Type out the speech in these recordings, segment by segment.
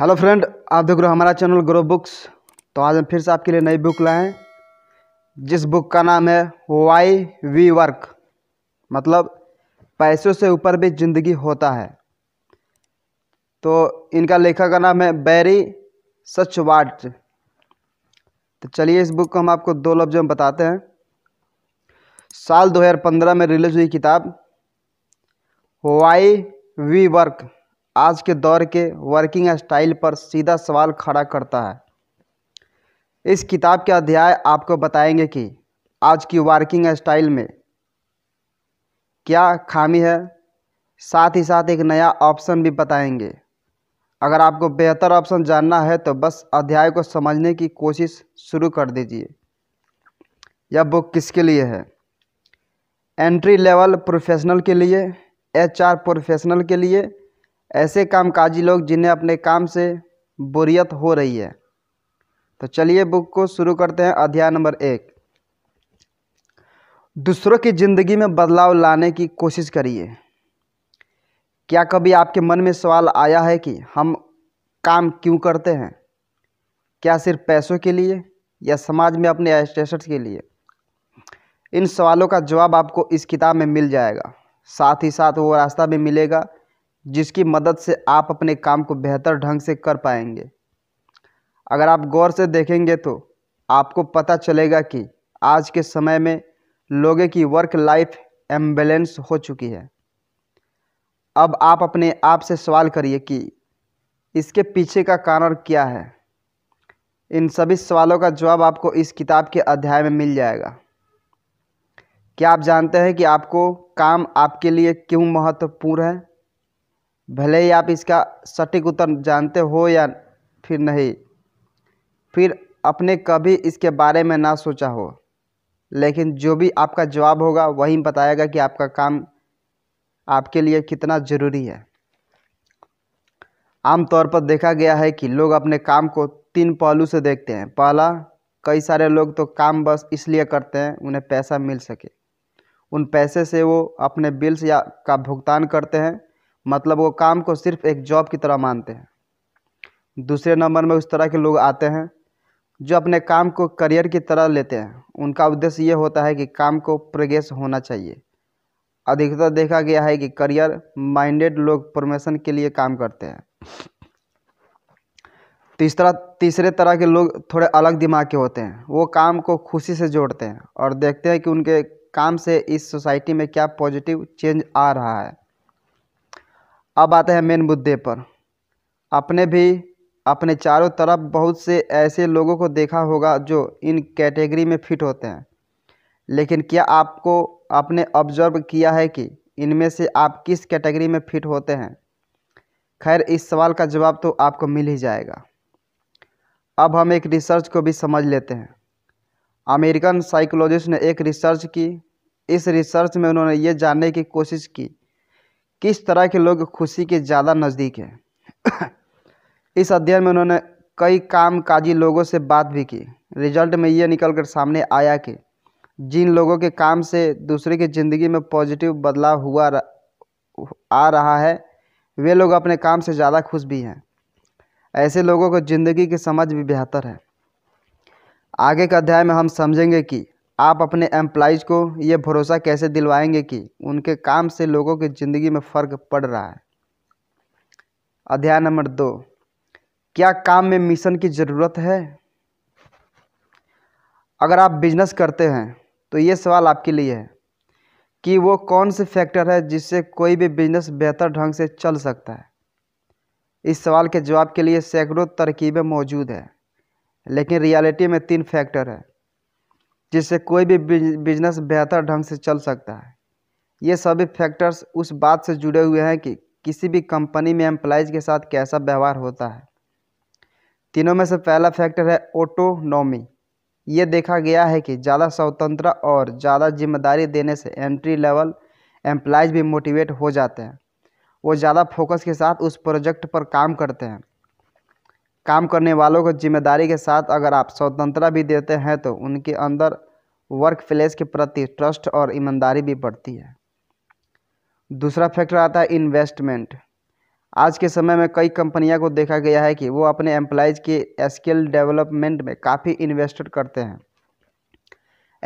hello friend आप देख रहे हो हमारा चैनल ग्रो बुक्स तो आज हम फिर से आपके लिए नई बुक लाए हैं जिस बुक का नाम है वाई वी वर्क मतलब पैसों से ऊपर भी जिंदगी होता है तो इनका लेखक का नाम है बैरी सच वाट तो चलिए इस बुक को हम आपको दो लफ्ज में बताते हैं साल 2015 में रिलीज हुई किताब वाई वी वर्क आज के दौर के वर्किंग स्टाइल पर सीधा सवाल खड़ा करता है इस किताब के अध्याय आपको बताएंगे कि आज की वर्किंग स्टाइल में क्या खामी है साथ ही साथ एक नया ऑप्शन भी बताएंगे अगर आपको बेहतर ऑप्शन जानना है तो बस अध्याय को समझने की कोशिश शुरू कर दीजिए यह बुक किसके लिए है एंट्री लेवल प्रोफेशनल के लिए एचआर प्रोफेशनल के लिए ऐसे कामकाजी लोग जिन्हें अपने काम से बोरियत हो रही है तो चलिए बुक को शुरू करते हैं अध्याय नंबर एक दूसरों की ज़िंदगी में बदलाव लाने की कोशिश करिए क्या कभी आपके मन में सवाल आया है कि हम काम क्यों करते हैं क्या सिर्फ पैसों के लिए या समाज में अपने स्टेटस के लिए इन सवालों का जवाब आपको इस किताब में मिल जाएगा साथ ही साथ वो रास्ता भी मिलेगा जिसकी मदद से आप अपने काम को बेहतर ढंग से कर पाएंगे अगर आप गौर से देखेंगे तो आपको पता चलेगा कि आज के समय में लोगों की वर्क लाइफ एम्बेलेंस हो चुकी है अब आप अपने आप से सवाल करिए कि इसके पीछे का कारण क्या है इन सभी सवालों का जवाब आपको इस किताब के अध्याय में मिल जाएगा क्या आप जानते हैं कि आपको काम आपके लिए क्यों महत्वपूर्ण है भले ही आप इसका सटीक उत्तर जानते हो या फिर नहीं फिर अपने कभी इसके बारे में ना सोचा हो लेकिन जो भी आपका जवाब होगा वही बताएगा कि आपका काम आपके लिए कितना ज़रूरी है आमतौर पर देखा गया है कि लोग अपने काम को तीन पहलू से देखते हैं पहला कई सारे लोग तो काम बस इसलिए करते हैं उन्हें पैसा मिल सके उन पैसे से वो अपने बिल्स या का भुगतान करते हैं मतलब वो काम को सिर्फ एक जॉब की तरह मानते हैं दूसरे नंबर में उस तरह के लोग आते हैं जो अपने काम को करियर की तरह लेते हैं उनका उद्देश्य ये होता है कि काम को प्रोग्रेस होना चाहिए अधिकतर देखा गया है कि करियर माइंडेड लोग प्रमोशन के लिए काम करते हैं तीसरा तीसरे तरह के लोग थोड़े अलग दिमाग के होते हैं वो काम को खुशी से जोड़ते हैं और देखते हैं कि उनके काम से इस सोसाइटी में क्या पॉजिटिव चेंज आ रहा है अब आते हैं मेन मुद्दे पर आपने भी अपने चारों तरफ बहुत से ऐसे लोगों को देखा होगा जो इन कैटेगरी में फिट होते हैं लेकिन क्या आपको आपने ऑब्जर्व किया है कि इनमें से आप किस कैटेगरी में फिट होते हैं खैर इस सवाल का जवाब तो आपको मिल ही जाएगा अब हम एक रिसर्च को भी समझ लेते हैं अमेरिकन साइकोलॉजिस्ट ने एक रिसर्च की इस रिसर्च में उन्होंने ये जानने की कोशिश की किस तरह के लोग खुशी के ज़्यादा नज़दीक हैं इस अध्ययन में उन्होंने कई काम काजी लोगों से बात भी की रिजल्ट में ये निकल कर सामने आया कि जिन लोगों के काम से दूसरे की ज़िंदगी में पॉजिटिव बदलाव हुआ आ रहा है वे लोग अपने काम से ज़्यादा खुश भी हैं ऐसे लोगों को ज़िंदगी की समझ भी बेहतर है आगे के अध्याय में हम समझेंगे कि आप अपने एम्प्लाइज़ को ये भरोसा कैसे दिलवाएंगे कि उनके काम से लोगों की ज़िंदगी में फ़र्क पड़ रहा है अध्याय नंबर दो क्या काम में मिशन की ज़रूरत है अगर आप बिजनेस करते हैं तो ये सवाल आपके लिए है कि वो कौन से फैक्टर है जिससे कोई भी बिजनेस बेहतर ढंग से चल सकता है इस सवाल के जवाब के लिए सैकड़ों तरकीबें मौजूद हैं लेकिन रियलिटी में तीन फैक्टर है जिससे कोई भी बिजनेस बेहतर ढंग से चल सकता है ये सभी फैक्टर्स उस बात से जुड़े हुए हैं कि किसी भी कंपनी में एम्प्लाइज़ के साथ कैसा व्यवहार होता है तीनों में से पहला फैक्टर है ऑटोनॉमी ये देखा गया है कि ज़्यादा स्वतंत्र और ज़्यादा जिम्मेदारी देने से एंट्री लेवल एम्प्लाइज भी मोटिवेट हो जाते हैं वो ज़्यादा फोकस के साथ उस प्रोजेक्ट पर काम करते हैं काम करने वालों को जिम्मेदारी के साथ अगर आप स्वतंत्रता भी देते हैं तो उनके अंदर वर्क प्लेस के प्रति ट्रस्ट और ईमानदारी भी बढ़ती है दूसरा फैक्टर आता है इन्वेस्टमेंट आज के समय में कई कंपनियां को देखा गया है कि वो अपने एम्प्लाइज़ के स्किल डेवलपमेंट में काफ़ी इन्वेस्टेड करते हैं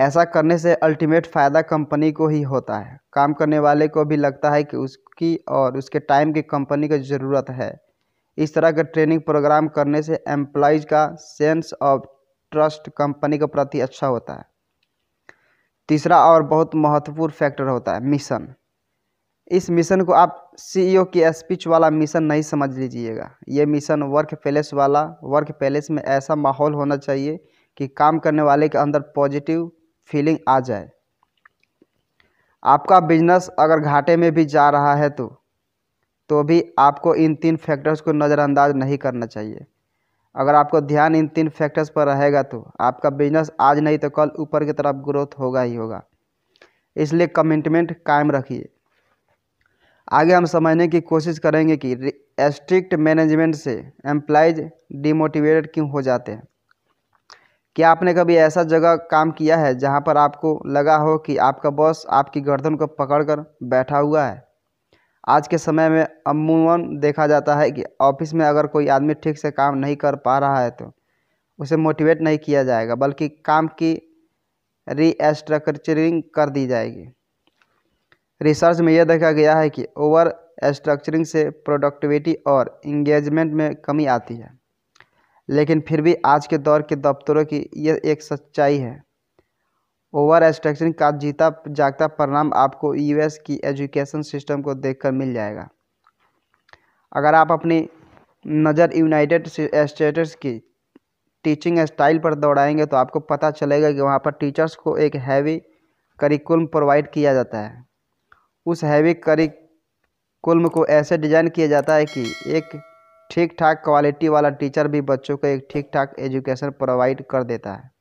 ऐसा करने से अल्टीमेट फ़ायदा कंपनी को ही होता है काम करने वाले को भी लगता है कि उसकी और उसके टाइम की कंपनी को ज़रूरत है इस तरह के ट्रेनिंग प्रोग्राम करने से एम्प्लॉयज़ का सेंस ऑफ ट्रस्ट कंपनी के प्रति अच्छा होता है तीसरा और बहुत महत्वपूर्ण फैक्टर होता है मिशन इस मिशन को आप सीईओ e की स्पीच वाला मिशन नहीं समझ लीजिएगा ये मिशन वर्क प्लेस वाला वर्क प्लेस में ऐसा माहौल होना चाहिए कि काम करने वाले के अंदर पॉजिटिव फीलिंग आ जाए आपका बिजनेस अगर घाटे में भी जा रहा है तो तो भी आपको इन तीन फैक्टर्स को नज़रअंदाज नहीं करना चाहिए अगर आपको ध्यान इन तीन फैक्टर्स पर रहेगा तो आपका बिजनेस आज नहीं तो कल ऊपर की तरफ ग्रोथ होगा ही होगा इसलिए कमिटमेंट कायम रखिए आगे हम समझने की कोशिश करेंगे कि स्ट्रिक्ट मैनेजमेंट से एम्प्लाइज डिमोटिवेटेड क्यों हो जाते हैं क्या आपने कभी ऐसा जगह काम किया है जहाँ पर आपको लगा हो कि आपका बॉस आपकी गर्दन को पकड़कर बैठा हुआ है आज के समय में अमूमन देखा जाता है कि ऑफिस में अगर कोई आदमी ठीक से काम नहीं कर पा रहा है तो उसे मोटिवेट नहीं किया जाएगा बल्कि काम की रीस्ट्रक्चरिंग कर दी जाएगी रिसर्च में यह देखा गया है कि ओवर स्ट्रक्चरिंग से प्रोडक्टिविटी और इंगेजमेंट में कमी आती है लेकिन फिर भी आज के दौर के दफ्तरों की यह एक सच्चाई है ओवर एक्सट्रैक्शन का जीता जागता परिणाम आपको यूएस की एजुकेशन सिस्टम को देखकर मिल जाएगा अगर आप अपनी नज़र यूनाइटेड स्टेट्स की टीचिंग स्टाइल पर दौड़ाएंगे तो आपको पता चलेगा कि वहाँ पर टीचर्स को एक हैवी करिकुलम प्रोवाइड किया जाता है उस हैवी करिकुलम को ऐसे डिज़ाइन किया जाता है कि एक ठीक ठाक क्वालिटी वाला टीचर भी बच्चों को एक ठीक ठाक एजुकेशन प्रोवाइड कर देता है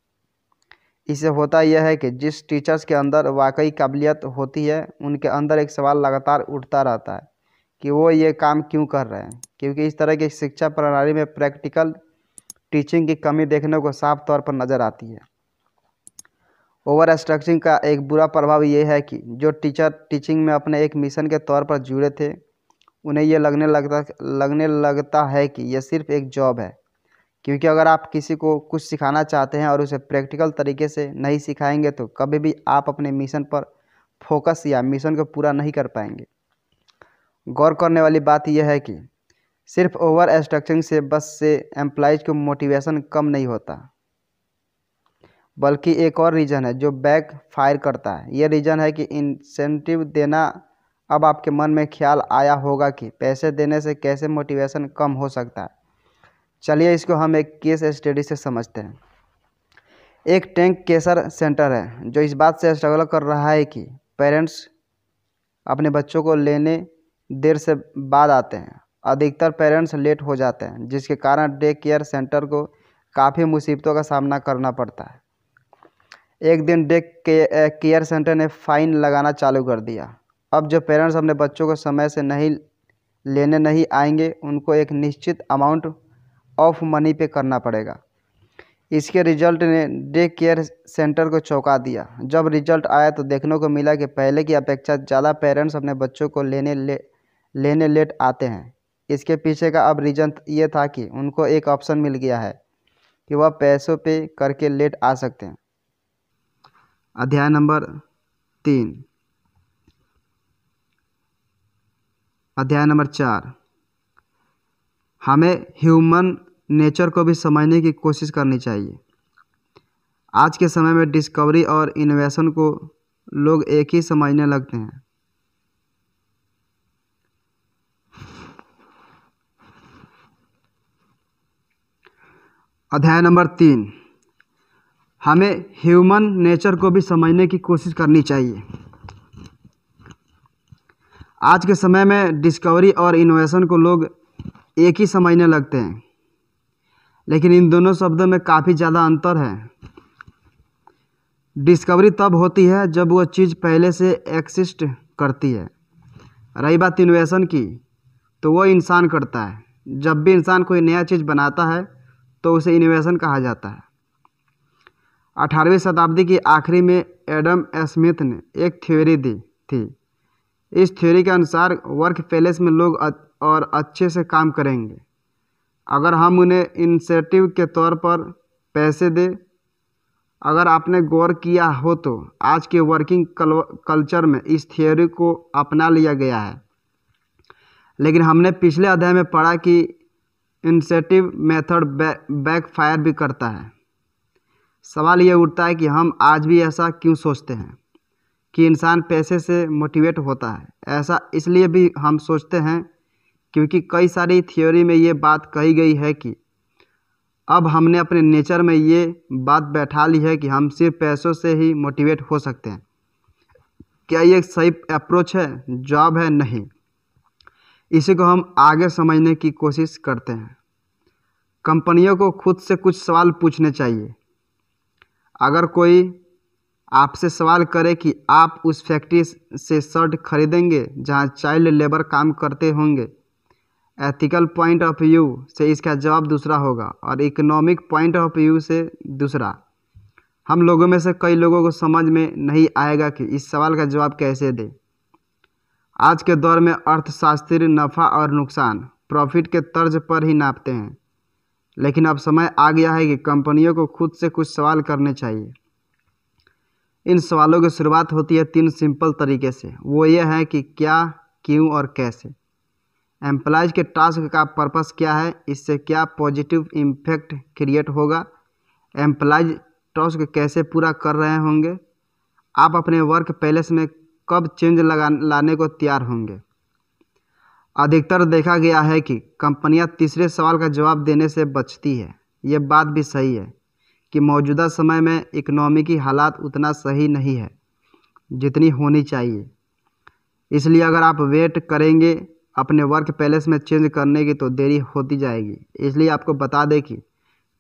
इससे होता यह है कि जिस टीचर्स के अंदर वाकई काबिलियत होती है उनके अंदर एक सवाल लगातार उठता रहता है कि वो ये काम क्यों कर रहे हैं क्योंकि इस तरह की शिक्षा प्रणाली में प्रैक्टिकल टीचिंग की कमी देखने को साफ तौर पर नज़र आती है ओवर स्ट्रक्चरिंग का एक बुरा प्रभाव ये है कि जो टीचर टीचिंग में अपने एक मिशन के तौर पर जुड़े थे उन्हें यह लगने लगता लगने लगता है कि यह सिर्फ एक जॉब है क्योंकि अगर आप किसी को कुछ सिखाना चाहते हैं और उसे प्रैक्टिकल तरीके से नहीं सिखाएंगे तो कभी भी आप अपने मिशन पर फोकस या मिशन को पूरा नहीं कर पाएंगे गौर करने वाली बात यह है कि सिर्फ ओवर स्ट्रक्चरिंग से बस से एम्प्लाइज को मोटिवेशन कम नहीं होता बल्कि एक और रीज़न है जो बैक फायर करता है यह रीज़न है कि इंसेंटिव देना अब आपके मन में ख्याल आया होगा कि पैसे देने से कैसे मोटिवेशन कम हो सकता है चलिए इसको हम एक केस स्टडी से समझते हैं एक टैंक केसर सेंटर है जो इस बात से स्ट्रगल कर रहा है कि पेरेंट्स अपने बच्चों को लेने देर से बाद आते हैं अधिकतर पेरेंट्स लेट हो जाते हैं जिसके कारण डे केयर सेंटर को काफ़ी मुसीबतों का सामना करना पड़ता है एक दिन डे केयर सेंटर ने फाइन लगाना चालू कर दिया अब जो पेरेंट्स अपने बच्चों को समय से नहीं लेने नहीं आएंगे उनको एक निश्चित अमाउंट ऑफ मनी पे करना पड़ेगा इसके रिजल्ट ने डे केयर सेंटर को चौंका दिया जब रिजल्ट आया तो देखने को मिला कि पहले की अपेक्षा ज़्यादा पेरेंट्स अपने बच्चों को लेने ले लेने लेट आते हैं इसके पीछे का अब रीजन ये था कि उनको एक ऑप्शन मिल गया है कि वह पैसों पे करके लेट आ सकते हैं अध्याय नंबर तीन अध्याय नंबर चार हमें ह्यूमन नेचर को भी समझने की कोशिश करनी चाहिए आज के समय में डिस्कवरी और इन्वेशन को लोग एक ही समझने लगते हैं अध्याय नंबर तीन हमें ह्यूमन नेचर को भी समझने की कोशिश करनी चाहिए आज के समय में डिस्कवरी और इनोवेशन को लोग एक ही समझने लगते हैं लेकिन इन दोनों शब्दों में काफ़ी ज़्यादा अंतर है डिस्कवरी तब होती है जब वह चीज़ पहले से एक्सिस्ट करती है रही बात इन्वेशन की तो वह इंसान करता है जब भी इंसान कोई नया चीज़ बनाता है तो उसे इन्वेशन कहा जाता है अठारहवीं शताब्दी की आखिरी में एडम स्मिथ ने एक थ्योरी दी थी इस थ्योरी के अनुसार वर्क प्लेस में लोग और अच्छे से काम करेंगे अगर हम उन्हें इंसेटिव के तौर पर पैसे दें अगर आपने गौर किया हो तो आज के वर्किंग कल्चर में इस थियोरी को अपना लिया गया है लेकिन हमने पिछले अध्याय में पढ़ा कि इंसेटिव मेथड बैक बैकफायर भी करता है सवाल ये उठता है कि हम आज भी ऐसा क्यों सोचते हैं कि इंसान पैसे से मोटिवेट होता है ऐसा इसलिए भी हम सोचते हैं क्योंकि कई सारी थियोरी में ये बात कही गई है कि अब हमने अपने नेचर में ये बात बैठा ली है कि हम सिर्फ पैसों से ही मोटिवेट हो सकते हैं क्या ये सही अप्रोच है जॉब है नहीं इसी को हम आगे समझने की कोशिश करते हैं कंपनियों को खुद से कुछ सवाल पूछने चाहिए अगर कोई आपसे सवाल करे कि आप उस फैक्ट्री से शर्ट खरीदेंगे जहां चाइल्ड लेबर काम करते होंगे एथिकल पॉइंट ऑफ व्यू से इसका जवाब दूसरा होगा और इकोनॉमिक पॉइंट ऑफ व्यू से दूसरा हम लोगों में से कई लोगों को समझ में नहीं आएगा कि इस सवाल का जवाब कैसे दें आज के दौर में अर्थशास्त्री नफ़ा और नुकसान प्रॉफिट के तर्ज पर ही नापते हैं लेकिन अब समय आ गया है कि कंपनियों को खुद से कुछ सवाल करने चाहिए इन सवालों की शुरुआत होती है तीन सिंपल तरीके से वो ये है कि क्या क्यों और कैसे एम्प्लाइज के टास्क का पर्पस क्या है इससे क्या पॉजिटिव इम्पैक्ट क्रिएट होगा एम्प्लाइज टास्क कैसे पूरा कर रहे होंगे आप अपने वर्क पैलेस में कब चेंज लगा लाने को तैयार होंगे अधिकतर देखा गया है कि कंपनियां तीसरे सवाल का जवाब देने से बचती है ये बात भी सही है कि मौजूदा समय में इकनॉमी की हालात उतना सही नहीं है जितनी होनी चाहिए इसलिए अगर आप वेट करेंगे अपने वर्क पैलेस में चेंज करने की तो देरी होती जाएगी इसलिए आपको बता दें कि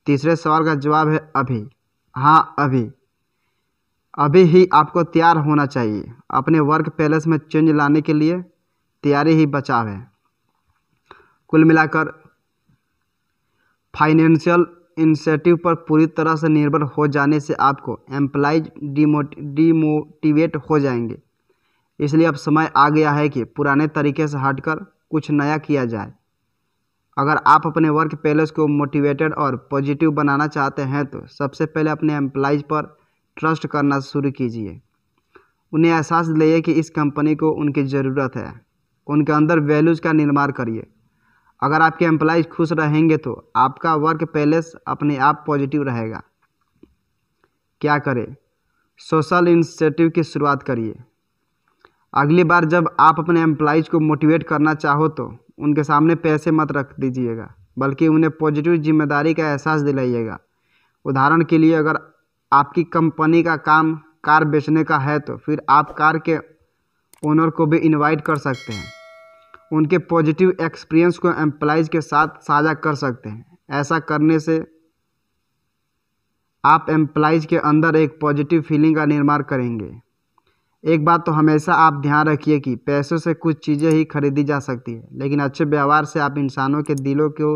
तीसरे सवाल का जवाब है अभी हाँ अभी अभी ही आपको तैयार होना चाहिए अपने वर्क पैलेस में चेंज लाने के लिए तैयारी ही बचाव है कुल मिलाकर फाइनेंशियल इंसेटिव पर पूरी तरह से निर्भर हो जाने से आपको एम्प्लाइज डीमोटिवेट हो जाएंगे इसलिए अब समय आ गया है कि पुराने तरीके से हटकर कुछ नया किया जाए अगर आप अपने वर्क पैलेस को मोटिवेटेड और पॉजिटिव बनाना चाहते हैं तो सबसे पहले अपने एम्प्लाइज पर ट्रस्ट करना शुरू कीजिए उन्हें एहसास दिलाइए कि इस कंपनी को उनकी ज़रूरत है उनके अंदर वैल्यूज़ का निर्माण करिए अगर आपके एम्प्लाइज खुश रहेंगे तो आपका वर्क पैलेस अपने आप पॉजिटिव रहेगा क्या करें सोशल इंसेटिव की शुरुआत करिए अगली बार जब आप अपने एम्प्लाइज़ को मोटिवेट करना चाहो तो उनके सामने पैसे मत रख दीजिएगा बल्कि उन्हें पॉजिटिव जिम्मेदारी का एहसास दिलाइएगा उदाहरण के लिए अगर आपकी कंपनी का काम कार बेचने का है तो फिर आप कार के ओनर को भी इनवाइट कर सकते हैं उनके पॉजिटिव एक्सपीरियंस को एम्प्लाइज़ के साथ साझा कर सकते हैं ऐसा करने से आप एम्प्लाइज़ के अंदर एक पॉजिटिव फीलिंग का निर्माण करेंगे एक बात तो हमेशा आप ध्यान रखिए कि पैसों से कुछ चीज़ें ही खरीदी जा सकती है लेकिन अच्छे व्यवहार से आप इंसानों के दिलों को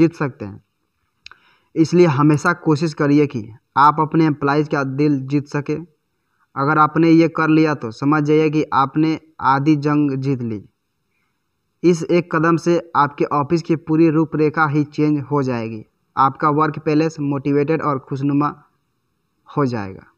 जीत सकते हैं इसलिए हमेशा कोशिश करिए कि आप अपने एम्प्लाइज का दिल जीत सके अगर आपने ये कर लिया तो समझ जाइए कि आपने आधी जंग जीत ली इस एक कदम से आपके ऑफिस की पूरी रूपरेखा ही चेंज हो जाएगी आपका वर्क प्लेस मोटिवेटेड और खुशनुमा हो जाएगा